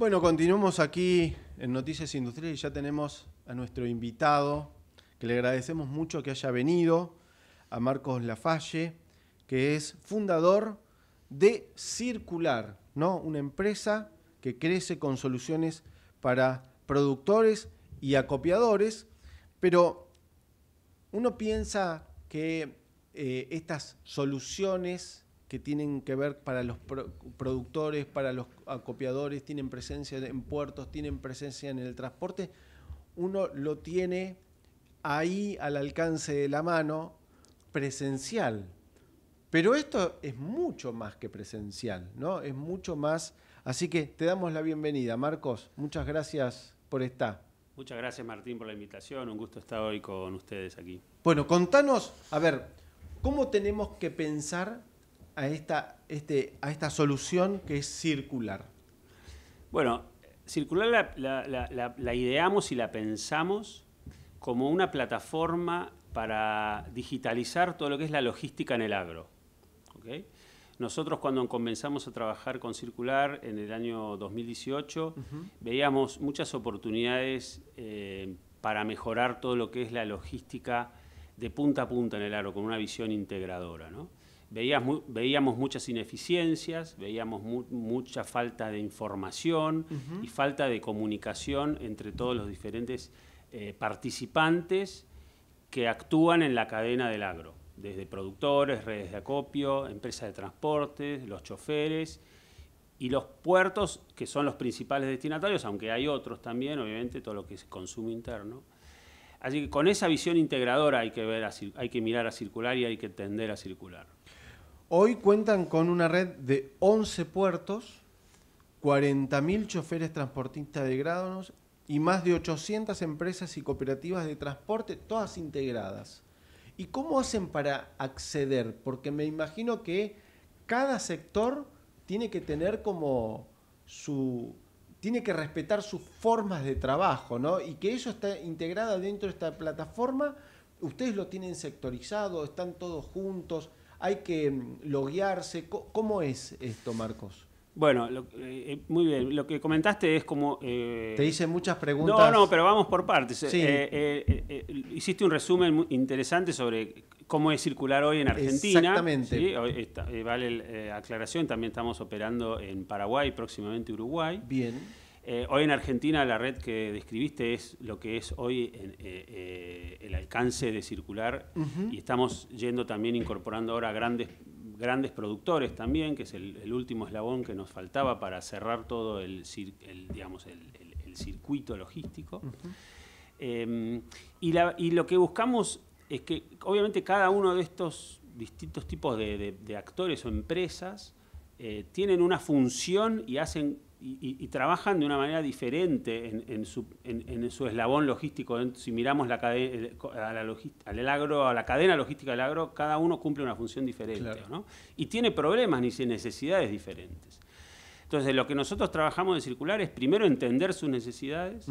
Bueno, continuamos aquí en Noticias Industriales y ya tenemos a nuestro invitado, que le agradecemos mucho que haya venido, a Marcos Lafalle, que es fundador de Circular, ¿no? Una empresa que crece con soluciones para productores y acopiadores, pero uno piensa que eh, estas soluciones que tienen que ver para los productores, para los acopiadores, tienen presencia en puertos, tienen presencia en el transporte, uno lo tiene ahí al alcance de la mano, presencial. Pero esto es mucho más que presencial, ¿no? Es mucho más. Así que te damos la bienvenida, Marcos. Muchas gracias por estar. Muchas gracias, Martín, por la invitación. Un gusto estar hoy con ustedes aquí. Bueno, contanos, a ver, ¿cómo tenemos que pensar a esta, este, a esta solución que es circular? Bueno, circular la, ideamos y la pensamos como una plataforma para digitalizar todo lo que es la logística en el agro. Nosotros cuando comenzamos a trabajar con Circular en el año 2018, veíamos muchas oportunidades eh, para mejorar todo lo que es la logística de punta a punta en el agro, con una visión integradora. ¿no? Veíamos, muchas ineficiencias, veíamos mucha falta de información y falta de comunicación entre todos los diferentes eh, participantes que actúan en la cadena del agro, desde productores, redes de acopio, empresas de transporte, los choferes y los puertos, que son los principales destinatarios, aunque hay otros también, obviamente, todo lo que es consumo interno. Así que con esa visión integradora hay que, ver hay que mirar a circular y hay que tender a circular. Hoy cuentan con una red de 11 puertos, 40.000 choferes transportistas de grados y más de 800 empresas y cooperativas de transporte, todas integradas. ¿Y cómo hacen para acceder? Porque me imagino que cada sector tiene que tener como su... tiene que respetar sus formas de trabajo, ¿no? Y que eso está integrado dentro de esta plataforma. Ustedes lo tienen sectorizado, están todos juntos hay que mm, loguearse. ¿Cómo es esto, Marcos? Bueno, eh, eh, muy bien. Lo que comentaste es como... Eh, Te hice muchas preguntas. No, no, pero vamos por partes. hiciste un resumen interesante sobre cómo es circular hoy en Argentina. Exactamente. vale la aclaración, también estamos operando en Paraguay, próximamente Uruguay. Bien. Eh, hoy en Argentina la red que describiste es lo que es hoy eh, eh, el alcance de circular y estamos yendo también incorporando ahora grandes, grandes productores también, que es el, último eslabón que nos faltaba para cerrar todo el, digamos, el, circuito logístico. Em, y, lo que buscamos es que obviamente cada uno de estos distintos tipos de, de actores o empresas tienen una función y hacen y, trabajan de una manera diferente en, su, eslabón logístico. Si miramos la cadena, a la agro, a la cadena logística del agro, cada uno cumple una función diferente y tiene problemas y necesidades diferentes. Entonces, lo que nosotros trabajamos de circular es primero entender sus necesidades,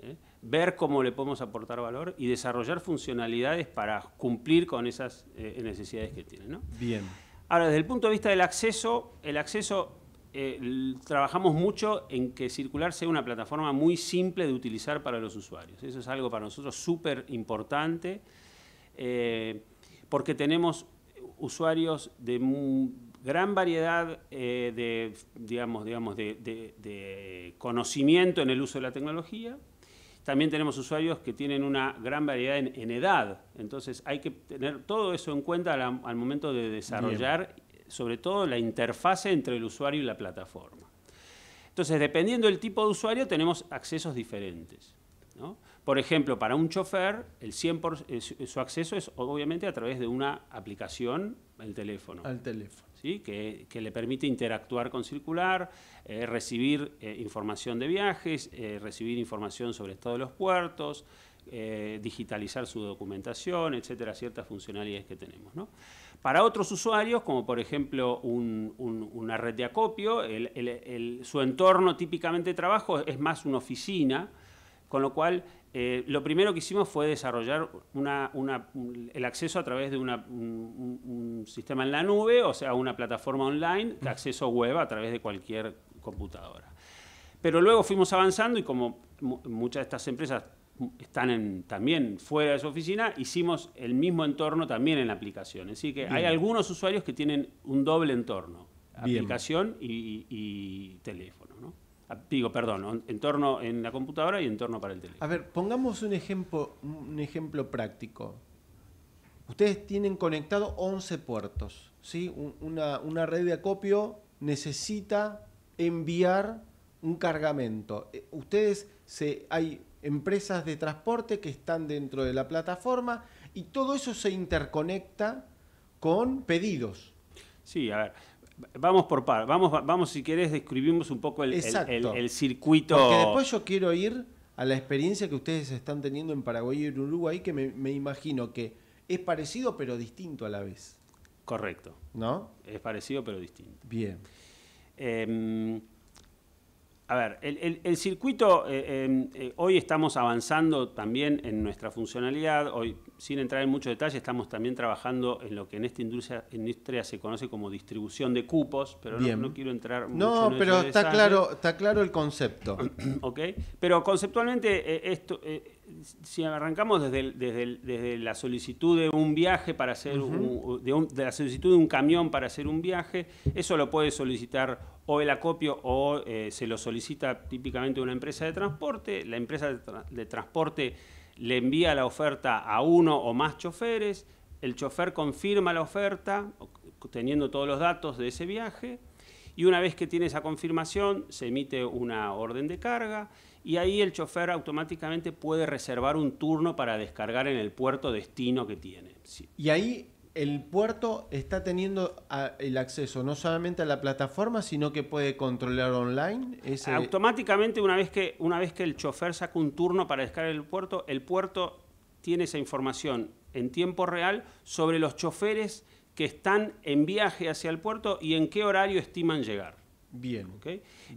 ¿eh? ver cómo le podemos aportar valor y desarrollar funcionalidades para cumplir con esas eh, necesidades que tiene. Bien. Ahora, desde el punto de vista del acceso, el acceso eh, trabajamos mucho en que Circular sea una plataforma muy simple de utilizar para los usuarios. Eso es algo para nosotros súper importante, eh, porque tenemos usuarios de gran variedad eh, de, digamos, digamos de, conocimiento en el uso de la tecnología, también tenemos usuarios que tienen una gran variedad en, edad. Entonces hay que tener todo eso en cuenta al, momento de desarrollar sobre todo la interfase entre el usuario y la plataforma. Entonces, dependiendo del tipo de usuario, tenemos accesos diferentes. Por ejemplo, para un chofer, el eh, su acceso es obviamente a través de una aplicación, el teléfono. Al teléfono. ¿sí? Que, le permite interactuar con circular, eh, recibir eh, información de viajes, recibir información sobre todos los puertos, digitalizar su documentación, etcétera, ciertas funcionalidades que tenemos. Para otros usuarios, como por ejemplo una red de acopio, su entorno típicamente de trabajo es más una oficina, con lo cual eh, lo primero que hicimos fue desarrollar el acceso a través de un, un, sistema en la nube, o sea, una plataforma online, de acceso web a través de cualquier computadora. Pero luego fuimos avanzando y como muchas de estas empresas están también fuera de su oficina, hicimos el mismo entorno también en la aplicación. Así que hay algunos usuarios que tienen un doble entorno, aplicación y, teléfono. ¿no? Ah, digo, perdón, entorno en la computadora y entorno para el teléfono. A ver, pongamos un ejemplo, un ejemplo práctico. Ustedes tienen conectado 11 puertos. ¿sí? Una, red de acopio necesita enviar un cargamento. Eh, ustedes se, hay empresas de transporte que están dentro de la plataforma y todo eso se interconecta con pedidos. Sí, a ver, Vamos por par, vamos, vamos si querés describimos un poco el, circuito. Porque después yo quiero ir a la experiencia que ustedes están teniendo en Paraguay y en Uruguay, que me, imagino que es parecido pero distinto a la vez. Correcto. ¿No? Es parecido pero distinto. Bien. Em, a ver, el, el, circuito, eh, em, eh, hoy estamos avanzando también en nuestra funcionalidad, hoy sin entrar en mucho detalle, estamos también trabajando en lo que en esta industria, industria se conoce como distribución de cupos, pero no, quiero entrar no, mucho en pero está claro, está claro el concepto. ok, pero conceptualmente eh, esto si arrancamos desde, la solicitud de un viaje para de, la solicitud de un camión para hacer un viaje, eso lo puede solicitar o el acopio o eh, se lo solicita típicamente una empresa de transporte. La empresa de, de transporte le envía la oferta a uno o más choferes, el chofer confirma la oferta teniendo todos los datos de ese viaje y una vez que tiene esa confirmación se emite una orden de carga y ahí el chofer automáticamente puede reservar un turno para descargar en el puerto destino que tiene. Y ahí el puerto está teniendo ah, el acceso no solamente a la plataforma, sino que puede controlar online. Automáticamente, una vez, que, una vez que el chofer saca un turno para descargar el puerto, el puerto tiene esa información en tiempo real sobre los choferes que están en viaje hacia el puerto y en qué horario estiman llegar. Bien.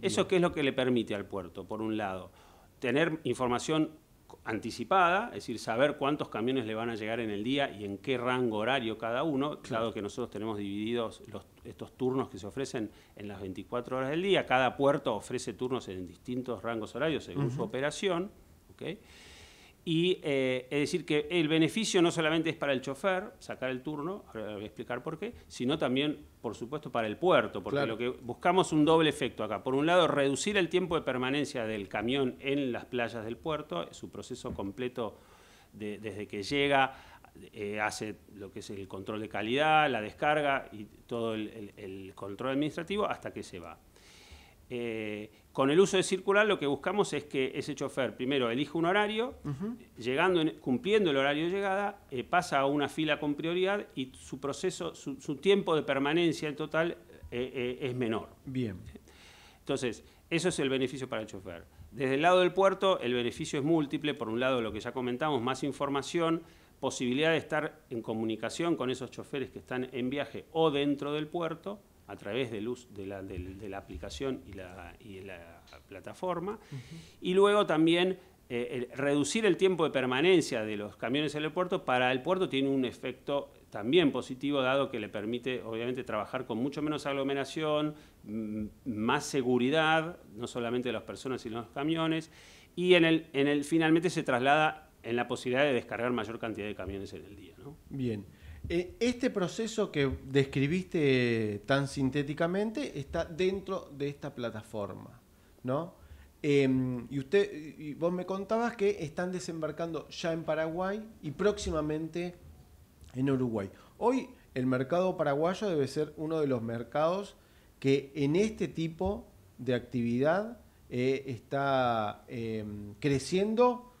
¿Eso qué es lo que le permite al puerto, por un lado? Tener información anticipada, es decir, saber cuántos camiones le van a llegar en el día y en qué rango horario cada uno, claro, que nosotros tenemos divididos estos turnos que se ofrecen en las 24 horas del día, cada puerto ofrece turnos en distintos rangos horarios según su operación, ¿okay? Y eh, es decir, que el beneficio no solamente es para el chofer, sacar el turno, ahora voy a explicar por qué, sino también, por supuesto, para el puerto, porque lo que buscamos un doble efecto acá. Por un lado, reducir el tiempo de permanencia del camión en las playas del puerto, su proceso completo desde que llega, eh, hace lo que es el control de calidad, la descarga y todo el control administrativo hasta que se va. Eh, con el uso de circular lo que buscamos es que ese chofer primero elija un horario, llegando cumpliendo el horario de llegada, eh, pasa a una fila con prioridad y su proceso, su, tiempo de permanencia en total eh, es menor. Bien. Entonces, eso es el beneficio para el chofer. Desde el lado del puerto, el beneficio es múltiple. Por un lado, lo que ya comentamos, más información, posibilidad de estar en comunicación con esos choferes que están en viaje o dentro del puerto a través de, la, de, la aplicación y la, plataforma. Y luego también eh, reducir el tiempo de permanencia de los camiones en el puerto para el puerto tiene un efecto también positivo, dado que le permite, obviamente, trabajar con mucho menos aglomeración, más seguridad, no solamente de las personas, sino de los camiones, y en el, en el finalmente se traslada en la posibilidad de descargar mayor cantidad de camiones en el día. Bien. Eh, este proceso que describiste tan sintéticamente está dentro de esta plataforma, ¿no? Em, y usted, vos me contabas que están desembarcando ya en Paraguay y próximamente en Uruguay. Hoy el mercado paraguayo debe ser uno de los mercados que en este tipo de actividad eh, está em, creciendo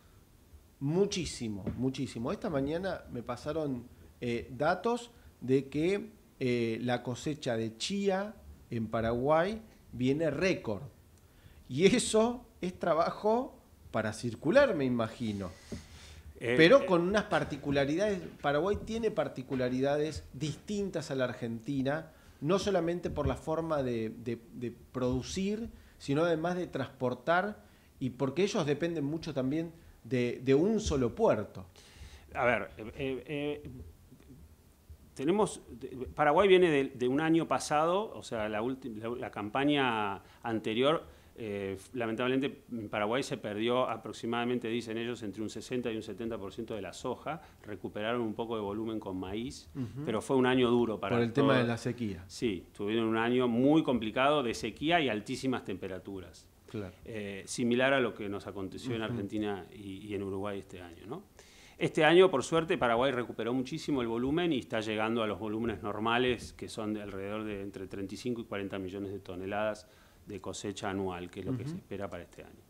muchísimo, muchísimo. Esta mañana me pasaron eh, datos de que eh, la cosecha de chía en Paraguay viene récord. Y eso es trabajo para circular, me imagino. Eh, Pero con unas particularidades, Paraguay tiene particularidades distintas a la Argentina, no solamente por la forma de, producir, sino además de transportar, y porque ellos dependen mucho también de, un solo puerto. A ver, tenemos, Paraguay viene de, un año pasado, o sea, la, campaña anterior, eh, lamentablemente en mm, Paraguay se perdió aproximadamente, dicen ellos, entre un 60 y un 70% de la soja, recuperaron un poco de volumen con maíz, pero fue un año duro para... Por el tema de la sequía. Sí, tuvieron un año muy complicado de sequía y altísimas temperaturas. Eh, similar a lo que nos aconteció en Argentina y, y, en Uruguay este año, ¿no? Este año, por suerte, Paraguay recuperó muchísimo el volumen y está llegando a los volúmenes normales, que son de alrededor de entre 35 y 40 millones de toneladas de cosecha anual, que es lo que se espera para este año.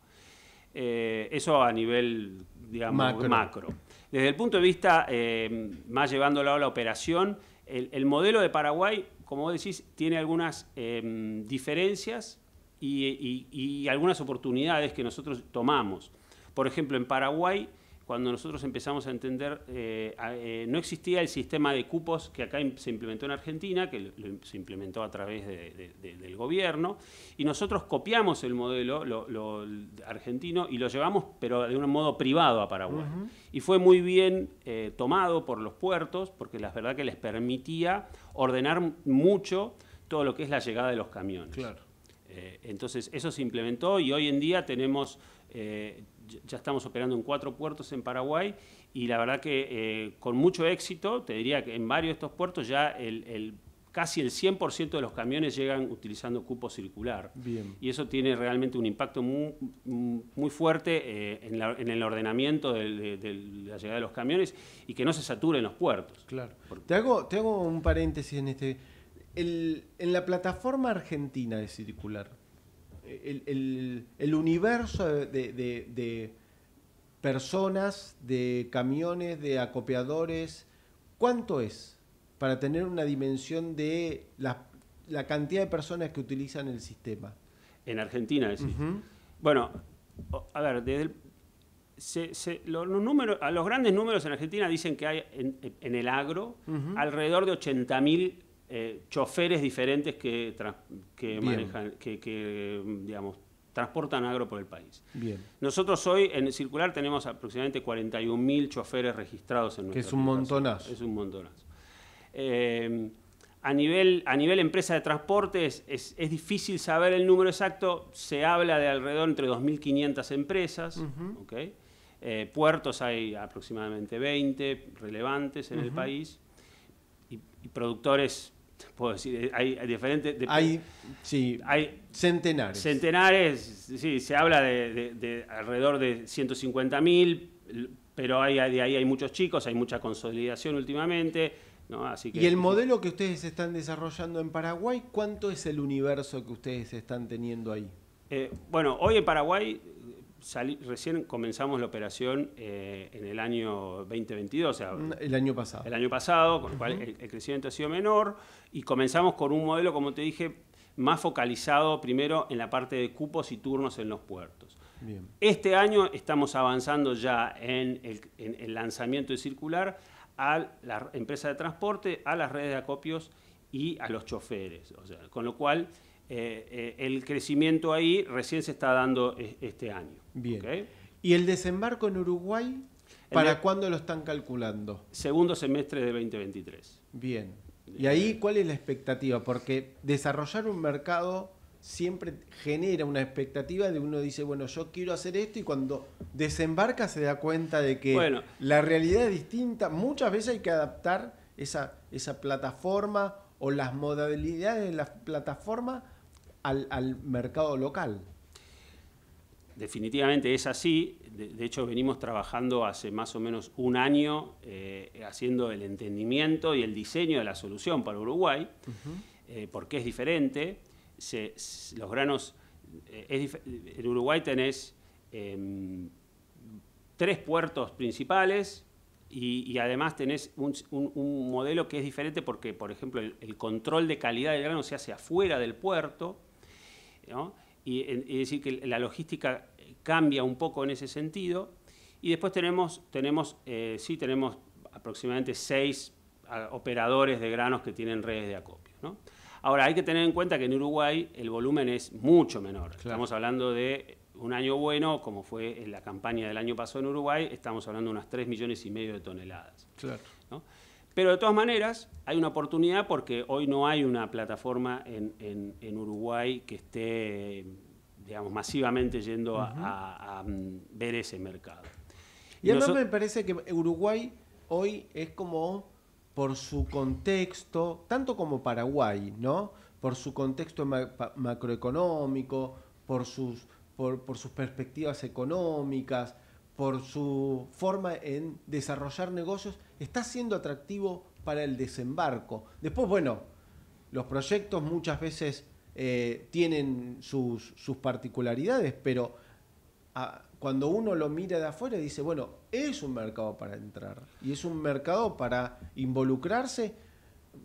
Eh, eso a nivel, digamos, macro. Desde el punto de vista, eh, más llevándolo a la operación, el, modelo de Paraguay, como decís, tiene algunas eh, diferencias y algunas oportunidades que nosotros tomamos. Por ejemplo, en Paraguay cuando nosotros empezamos a entender, eh, eh, no existía el sistema de cupos que acá se implementó en Argentina, que se implementó a través del gobierno, y nosotros copiamos el modelo argentino y lo llevamos, pero de un modo privado a Paraguay. Y fue muy bien eh, tomado por los puertos, porque la verdad que les permitía ordenar mucho todo lo que es la llegada de los camiones. entonces, eso se implementó y hoy en día tenemos ya estamos operando en cuatro puertos en Paraguay y la verdad que eh, con mucho éxito, te diría que en varios de estos puertos ya el, el casi el 100% de los camiones llegan utilizando cupo circular. Y eso tiene realmente un impacto muy, fuerte eh, en, el ordenamiento de, la llegada de los camiones y que no se saturen los puertos. Claro. Te, hago, te un paréntesis en este. en la plataforma argentina de circular, el, universo de, personas, de camiones, de acopiadores, ¿cuánto es? Para tener una dimensión de la, cantidad de personas que utilizan el sistema. En Argentina, sí. Bueno, a ver, desde los, los grandes números en Argentina dicen que hay en, el agro alrededor de 80.000 eh, choferes diferentes que, transportan agro por el país. Nosotros hoy en el circular tenemos aproximadamente 41.000 choferes registrados en nuestro país. es un montonazo. Es un montonazo. Eh, a nivel, a nivel empresa de transporte es, difícil saber el número exacto, se habla de alrededor entre 2.500 empresas, eh, puertos hay aproximadamente 20 relevantes en el país, y productores, puedo decir, eh, hay, diferentes... hay, sí, hay centenares. Centenares, sí, se habla de, alrededor de 150 mil, pero hay, de ahí hay muchos chicos, hay mucha consolidación últimamente. ¿no? Así ¿Y el modelo que ustedes están desarrollando en Paraguay, cuánto es el universo que ustedes están teniendo ahí? Eh, bueno, hoy en Paraguay recién comenzamos la operación eh, en el año 2022. Mm, el año pasado. El año pasado, con lo cual el, crecimiento ha sido menor y comenzamos con un modelo, como te dije, más focalizado primero en la parte de cupos y turnos en los puertos. Este año estamos avanzando ya en el, lanzamiento de circular a la empresa de transporte, a las redes de acopios y a los choferes. con lo cual eh, eh, el crecimiento ahí recién se está dando este año. Bien. ¿Y el desembarco en Uruguay? ¿Para cuándo lo están calculando? Segundo semestre de 2023. Bien. ¿Y ahí cuál es la expectativa? Porque desarrollar un mercado siempre genera una expectativa de uno dice, bueno, yo quiero hacer esto y cuando desembarca se da cuenta de que la realidad es distinta. Muchas veces hay que adaptar esa, esa plataforma o las modalidades de la plataforma al, mercado local. Definitivamente es así. De, hecho, venimos trabajando hace más o menos un año eh, haciendo el entendimiento y el diseño de la solución para Uruguay, eh, porque es diferente. los granos, eh, en Uruguay tenés em, tres puertos principales y, además tenés un, modelo que es diferente porque, por ejemplo, el, el, control de calidad del grano se hace afuera del puerto y, decir que la logística cambia un poco en ese sentido. Y después tenemos, tenemos eh, tenemos aproximadamente seis operadores de granos que tienen redes de acopio. Ahora, hay que tener en cuenta que en Uruguay el volumen es mucho menor. Estamos hablando de un año bueno, como fue en la campaña del año pasado en Uruguay, estamos hablando de unas 3 millones y medio de toneladas. Claro. Pero de todas maneras, hay una oportunidad porque hoy no hay una plataforma en, Uruguay que esté, digamos, masivamente yendo a, mm, ver ese mercado. Y, a mí me parece que Uruguay hoy es como, por su contexto, tanto como Paraguay, ¿no? Por su contexto macroeconómico, por sus, por, por sus perspectivas económicas, por su forma en desarrollar negocios, está siendo atractivo para el desembarco. Después, bueno, los proyectos muchas veces eh, tienen sus, particularidades, pero ah, cuando uno lo mira de afuera dice, bueno, es un mercado para entrar y es un mercado para involucrarse.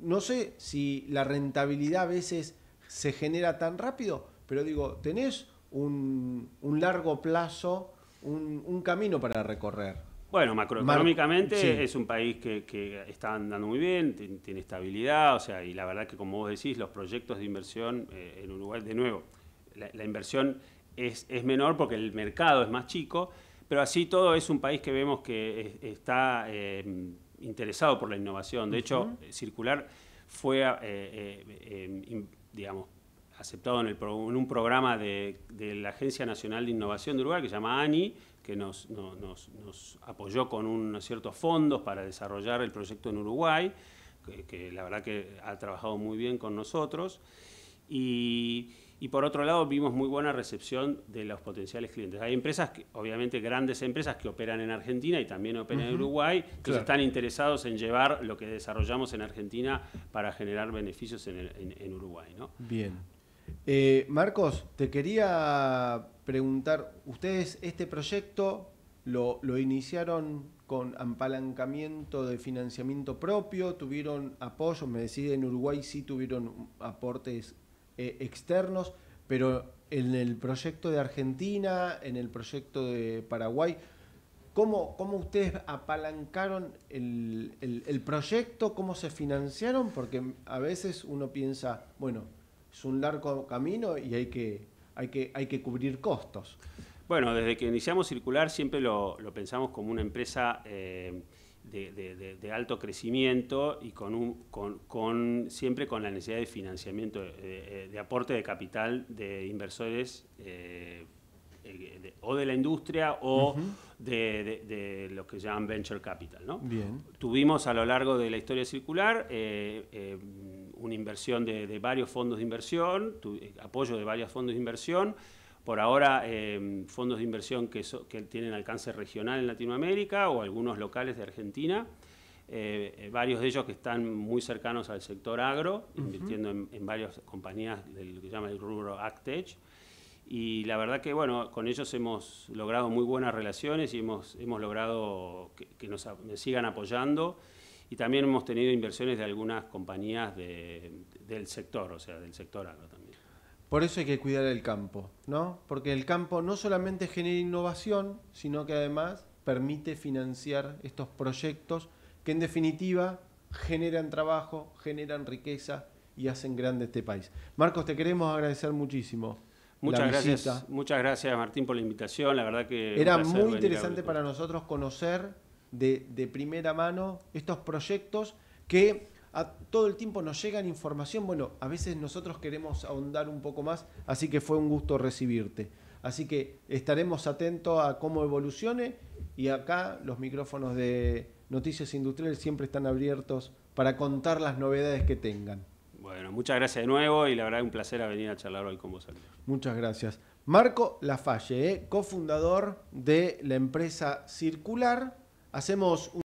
No sé si la rentabilidad a veces se genera tan rápido, pero digo, tenés un largo plazo un, camino para recorrer. Bueno, macroeconómicamente es un país que, está andando muy bien, tiene estabilidad, o sea, y la verdad que como vos decís, los proyectos de inversión en eh, en Uruguay, de nuevo, la, inversión es, menor porque el mercado es más chico, pero así todo es un país que vemos que está eh, interesado por la innovación. De hecho, eh, Circular fue, digamos, aceptado en, un programa de, la Agencia Nacional de Innovación de Uruguay, que se llama ANI, que nos, apoyó con unos ciertos fondos para desarrollar el proyecto en Uruguay, que, la verdad que ha trabajado muy bien con nosotros. Y, por otro lado, vimos muy buena recepción de los potenciales clientes. Hay empresas, obviamente grandes empresas, que operan en Argentina y también operan en Uruguay, que están interesados en llevar lo que desarrollamos en Argentina para generar beneficios en, Uruguay. Bien. Eh, Marcos, te quería preguntar, ustedes este proyecto lo, iniciaron con apalancamiento de financiamiento propio, tuvieron apoyo, me decía en Uruguay sí tuvieron aportes eh, externos, pero en el proyecto de Argentina, en el proyecto de Paraguay, ¿Cómo, ¿Cómo, ustedes apalancaron el, el, el, proyecto? ¿Cómo se financiaron? Porque a veces uno piensa, bueno, es un largo camino y hay que, hay que, hay que cubrir costos. Bueno, desde que iniciamos Circular siempre lo, pensamos como una empresa eh, de, alto crecimiento y con, un, con, siempre con la necesidad de financiamiento, eh, eh, de, aporte de capital de inversores o de la industria o de, de, lo que llaman venture capital. Bien. Tuvimos a lo largo de la historia circular una inversión de, varios fondos de inversión, eh, apoyo de varios fondos de inversión, por ahora eh, fondos de inversión que, tienen alcance regional en Latinoamérica o algunos locales de Argentina, eh, varios de ellos que están muy cercanos al sector agro, invirtiendo en, varias compañías de lo que se llama el rubro Actech. Y la verdad que, bueno, con ellos hemos logrado muy buenas relaciones y hemos, hemos logrado que, nos sigan apoyando y también hemos tenido inversiones de algunas compañías del sector, o sea, del sector agro también. Por eso hay que cuidar el campo, ¿no? Porque el campo no solamente genera innovación, sino que además permite financiar estos proyectos que en definitiva generan trabajo, generan riqueza y hacen grande este país. Marcos, te queremos agradecer muchísimo. Muchas gracias, muchas gracias Martín por la invitación, la verdad que... Era muy interesante para nosotros conocer de, primera mano estos proyectos que a, todo el tiempo nos llegan información. Bueno, a veces nosotros queremos ahondar un poco más, así que fue un gusto recibirte. Así que estaremos atentos a cómo evolucione y acá los micrófonos de Noticias Industriales siempre están abiertos para contar las novedades que tengan. Bueno, muchas gracias de nuevo y la verdad es un placer venir a charlar hoy con vosotros. Muchas gracias. Marco Lafalle, eh, cofundador de la empresa Circular, Hacemos un